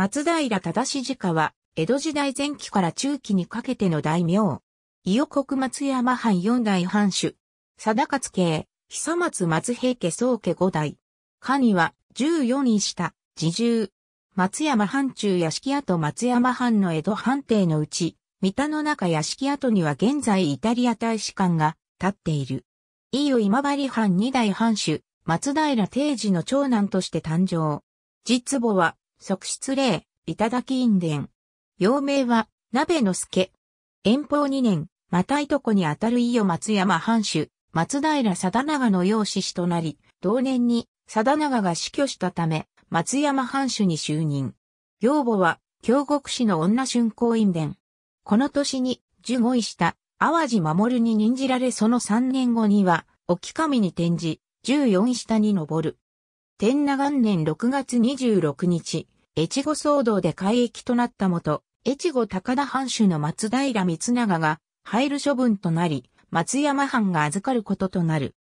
松平忠次家は、江戸時代前期から中期にかけての大名。伊予国松山藩四代藩主。貞勝家、久松松平家宗家五代。家には十四位下、自重。松山藩中屋敷跡松山藩の江戸藩邸のうち、三田の中屋敷跡には現在イタリア大使館が建っている。伊予今治藩二代藩主、松平定治の長男として誕生。実母は即失礼、いただき院伝。幼名は、鍋の助。遠方2年、またいとこにあたる伊予松山藩主、松平貞長の養子子となり、同年に貞長が死去したため、松山藩主に就任。養母は、京極市の女春光院伝。この年に、受護位した淡路守に任じられその三年後には、沖上に転じ、十四位下に上る。天那元年6月26日、越後騒動で海域となったもと、越後高田藩主の松平光長が、入る処分となり、松山藩が預かることとなる。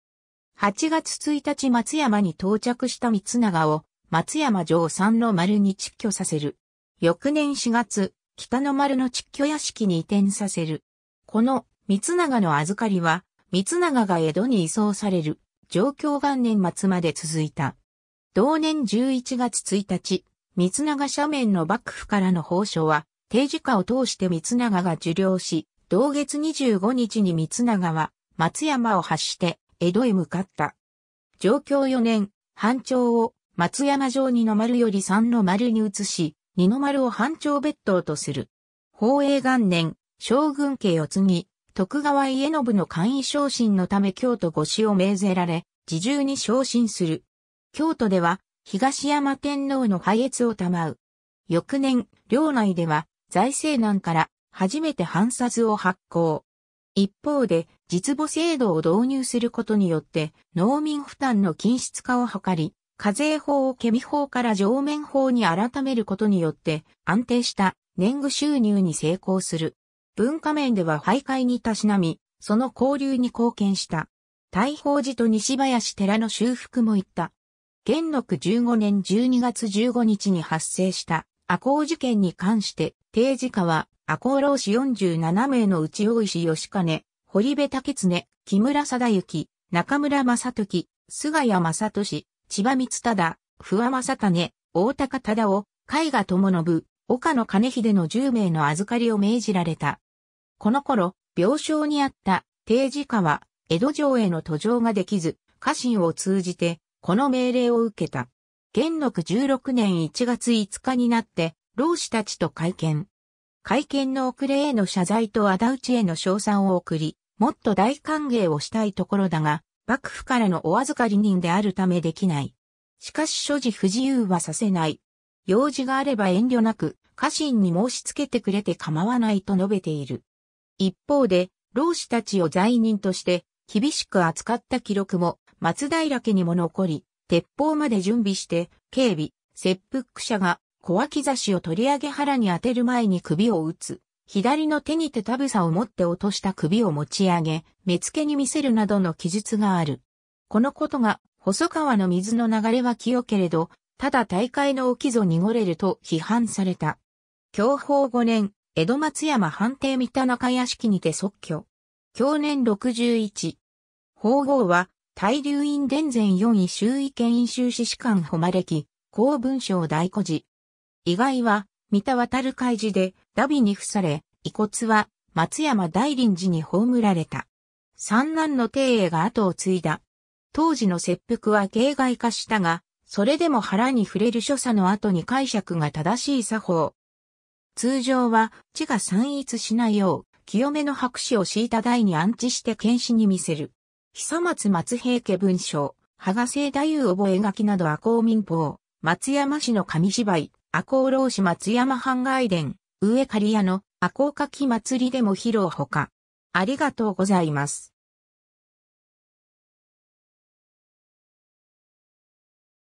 8月1日松山に到着した光長を、松山城三の丸に窒居させる。翌年4月、北の丸の窒居屋敷に移転させる。この、光長の預かりは、光長が江戸に移送される、状況元年末まで続いた。同年11月1日、三長斜面の幕府からの報奨は、定時下を通して三長が受領し、同月25日に三長は松山を発して江戸へ向かった。上京4年、藩庁を松山城二の丸より三の丸に移し、二の丸を藩庁別当とする。宝永元年、将軍家を継ぎ、徳川家信の簡易昇進のため京都御史を命ぜられ、自重に昇進する。京都では東山天皇の拝謁を賜う。翌年、領内では財政難から初めて藩札を発行。一方で、実母制度を導入することによって、農民負担の均質化を図り、課税法をケミ法から上面法に改めることによって、安定した年貢収入に成功する。文化面では徘徊にたしなみ、その交流に貢献した。大宝寺と西林寺の修復も行った。元禄15年12月15日に発生した赤穂事件に関して、定時課は赤穂老子47名のうち大石義兼、堀部武恒、木村貞之、中村正時、菅谷正俊、千葉光忠、不破正種、大高忠夫、海賀智信、岡野兼秀の10名の預かりを命じられた。この頃、病床にあった定時課は、江戸城への途上ができず、家臣を通じて、この命令を受けた。元禄16年1月5日になって、老子たちと会見。会見の遅れへの謝罪と仇討ちへの称賛を送り、もっと大歓迎をしたいところだが、幕府からのお預かり人であるためできない。しかし所持不自由はさせない。用事があれば遠慮なく、家臣に申し付けてくれて構わないと述べている。一方で、老子たちを罪人として、厳しく扱った記録も松平家にも残り、鉄砲まで準備して、警備、切腹者が小脇差しを取り上げ腹に当てる前に首を打つ。左の手に手たぶさを持って落とした首を持ち上げ、目付に見せるなどの記述がある。このことが、細川の水の流れは清けれど、ただ大会の沖ぞ濁れると批判された。享保5年、江戸松山藩邸三田中屋敷にて即居。教年61。法号は、大流院伝前4位周囲県印修士士官誉れき、公文を大古事。意外は、三田渡る開示で、ダビに付され、遺骨は、松山大林寺に葬られた。三男の帝英が後を継いだ。当時の切腹は形骸化したが、それでも腹に触れる所作の後に解釈が正しい作法。通常は、地が散逸しないよう、清めの白紙を敷いた台に安置して検視に見せる。久松松平家文章、羽賀聖太夫覚書など赤穂民法、松山市の紙芝居、赤穂浪士松山藩外伝、上刈谷の赤穂書き祭りでも披露ほか。ありがとうございます。